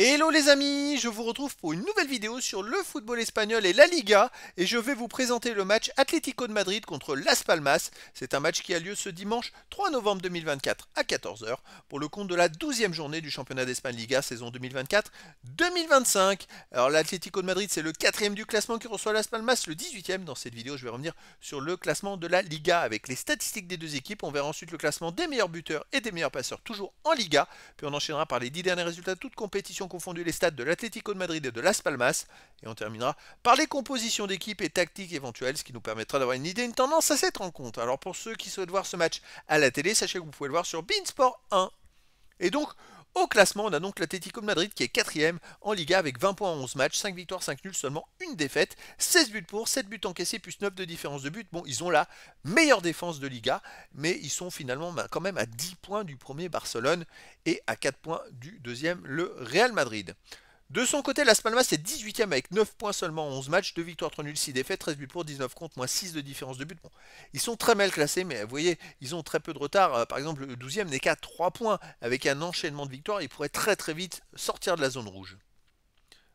Hello les amis, je vous retrouve pour une nouvelle vidéo sur le football espagnol et la Liga et je vais vous présenter le match Atlético de Madrid contre Las Palmas. C'est un match qui a lieu ce dimanche 3 novembre 2024 à 14h pour le compte de la 12e journée du championnat d'Espagne Liga saison 2024-2025. Alors l'Atlético de Madrid c'est le 4 du classement qui reçoit Las Palmas, le 18e dans cette vidéo je vais revenir sur le classement de la Liga avec les statistiques des deux équipes. On verra ensuite le classement des meilleurs buteurs et des meilleurs passeurs toujours en Liga. Puis on enchaînera par les 10 derniers résultats de toute compétition confondu les stades de l'Atlético de Madrid et de Las Palmas. Et on terminera par les compositions d'équipe et tactiques éventuelles, ce qui nous permettra d'avoir une idée, une tendance à cette rencontre. Alors pour ceux qui souhaitent voir ce match à la télé, sachez que vous pouvez le voir sur Beansport 1. Et donc, au classement, on a donc l'Atletico de Madrid qui est quatrième en Liga avec 20 points en 11 matchs, 5 victoires, 5 nuls, seulement une défaite, 16 buts pour, 7 buts encaissés, plus 9 de différence de but. Bon, ils ont la meilleure défense de Liga, mais ils sont finalement ben, quand même à 10 points du premier Barcelone et à 4 points du deuxième, le Real Madrid. De son côté, Las Palmas est 18ème avec 9 points seulement en 11 matchs, 2 victoires, 3 nuls, 6 défaites, 13 buts pour, 19 contre, moins 6 de différence de but. ils sont très mal classés, mais vous voyez, ils ont très peu de retard. Euh, par exemple, le 12ème n'est qu'à 3 points. Avec un enchaînement de victoires, Il pourrait très très vite sortir de la zone rouge.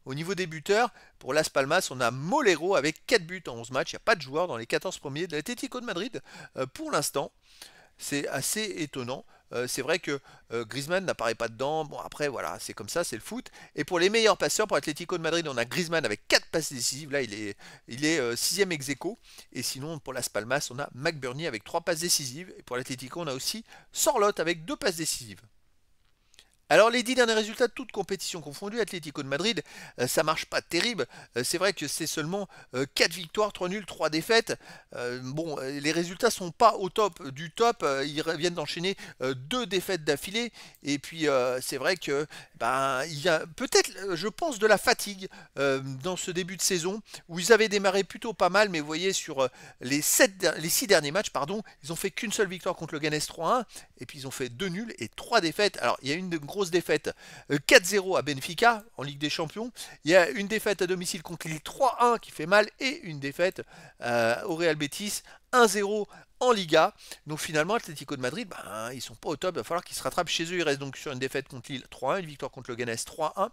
Au niveau des buteurs, pour Las Palmas, on a Molero avec 4 buts en 11 matchs. Il n'y a pas de joueur dans les 14 premiers de l'Atlético de Madrid euh, pour l'instant. C'est assez étonnant. Euh, c'est vrai que euh, Griezmann n'apparaît pas dedans. Bon, après, voilà, c'est comme ça, c'est le foot. Et pour les meilleurs passeurs, pour Atlético de Madrid, on a Griezmann avec 4 passes décisives. Là, il est, il est 6ème euh, ex Et sinon, pour la Palmas, on a McBurney avec 3 passes décisives. Et pour l'Atlético, on a aussi Sorlotte avec 2 passes décisives. Alors les dix derniers résultats, de toute compétition confondues, Atlético de Madrid, euh, ça marche pas terrible. Euh, c'est vrai que c'est seulement euh, quatre 4 victoires, 3 nuls, 3 défaites. bon, les résultats sont pas au top du top. Ils viennent d'enchaîner deux défaites d'affilée. Et puis c'est vrai que ben il y a peut-être, je pense, de la fatigue dans ce début de saison où ils avaient démarré plutôt pas mal, mais vous voyez sur les, 7, les 6 derniers matchs, pardon, ils ont fait qu'une seule victoire contre le Ganes 3-1, et puis ils ont fait deux nuls et trois défaites. Alors il y a une grosse défaite 4-0 euh, à Benfica en Ligue des Champions. Il y a une défaite à domicile contre Lille 3-1 qui fait mal et une défaite euh, au Real Betis 1-0 en Liga. Donc finalement, Atlético de Madrid, ben, ils sont pas au top. Il va falloir qu'ils se rattrapent chez eux. Ils restent donc sur une défaite contre Lille 3-1, une victoire contre le Ganes 3-1.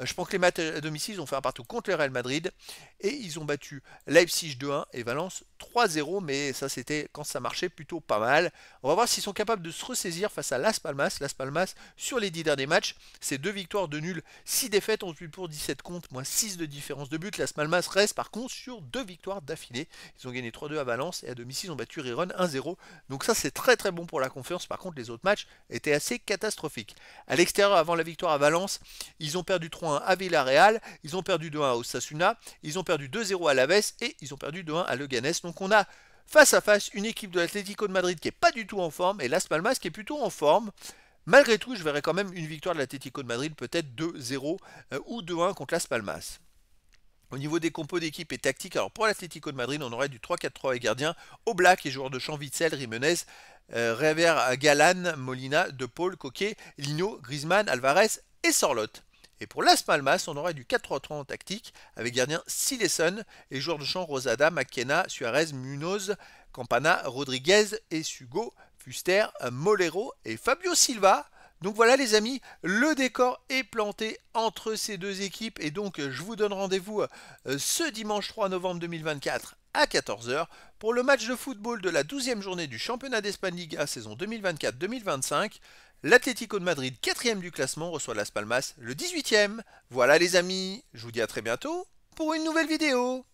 Euh, je pense que les matchs à domicile, ils ont fait un partout contre le Real Madrid. Et ils ont battu Leipzig 2-1 et Valence 3-0. Mais ça, c'était quand ça marchait plutôt pas mal. On va voir s'ils sont capables de se ressaisir face à Las Palmas. Las Palmas, sur les 10 derniers matchs, c'est deux victoires, de nul, 6 défaites, 11 buts pour 17 comptes, moins 6 de différence de but. Las Palmas reste par contre sur deux victoires d'affilée. Ils ont gagné 3-2 à Valence et à domicile, ils ont battu Riron 1-0. Donc ça c'est très très bon pour la confiance. Par contre les autres matchs étaient assez catastrophiques. À l'extérieur avant la victoire à Valence, ils ont perdu 3-1 à Villarreal, ils ont perdu 2-1 à Osasuna, ils ont perdu 2-0 à Laves et ils ont perdu 2-1 à Leganés. Donc on a face à face une équipe de l'Atlético de Madrid qui est pas du tout en forme et Las Palmas qui est plutôt en forme. Malgré tout, je verrais quand même une victoire de l'Atlético de Madrid, peut-être 2-0 euh, ou 2-1 contre Las Palmas. Au niveau des compos d'équipe et tactique, alors pour l'Atlético de Madrid, on aurait du 3-4-3 avec gardien, Oblak et joueurs de champ, Witzel, Rimenez, euh, Rever, euh, Galan, Molina, De Paul, Coquet, Lino, Griezmann, Alvarez et Sorlotte. Et pour Las Palmas, on aurait du 4-3-3 en tactique, avec gardien Sileson et joueurs de champ Rosada, McKenna, Suarez, Munoz, Campana, Rodriguez et Sugo, Fuster, euh, Molero et Fabio Silva. Donc voilà les amis, le décor est planté entre ces deux équipes et donc je vous donne rendez-vous euh, ce dimanche 3 novembre 2024 à 14h pour le match de football de la 12e journée du championnat d'Espagne Liga saison 2024-2025. L'Atlético de Madrid, 4e du classement, reçoit Las Palmas, le 18e. Voilà les amis, je vous dis à très bientôt pour une nouvelle vidéo.